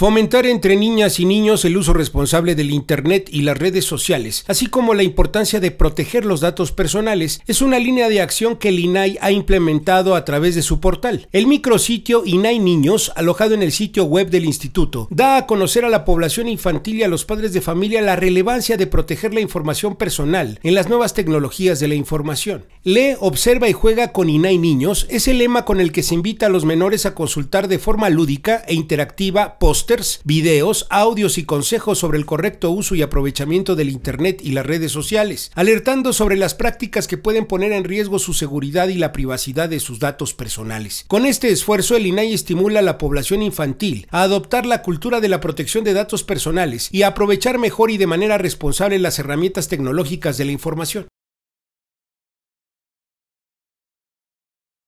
Fomentar entre niñas y niños el uso responsable del Internet y las redes sociales, así como la importancia de proteger los datos personales, es una línea de acción que el INAI ha implementado a través de su portal. El micrositio INAI Niños, alojado en el sitio web del instituto, da a conocer a la población infantil y a los padres de familia la relevancia de proteger la información personal en las nuevas tecnologías de la información. Lee, observa y juega con INAI Niños es el lema con el que se invita a los menores a consultar de forma lúdica e interactiva post videos, audios y consejos sobre el correcto uso y aprovechamiento del Internet y las redes sociales, alertando sobre las prácticas que pueden poner en riesgo su seguridad y la privacidad de sus datos personales. Con este esfuerzo, el INAI estimula a la población infantil a adoptar la cultura de la protección de datos personales y a aprovechar mejor y de manera responsable las herramientas tecnológicas de la información.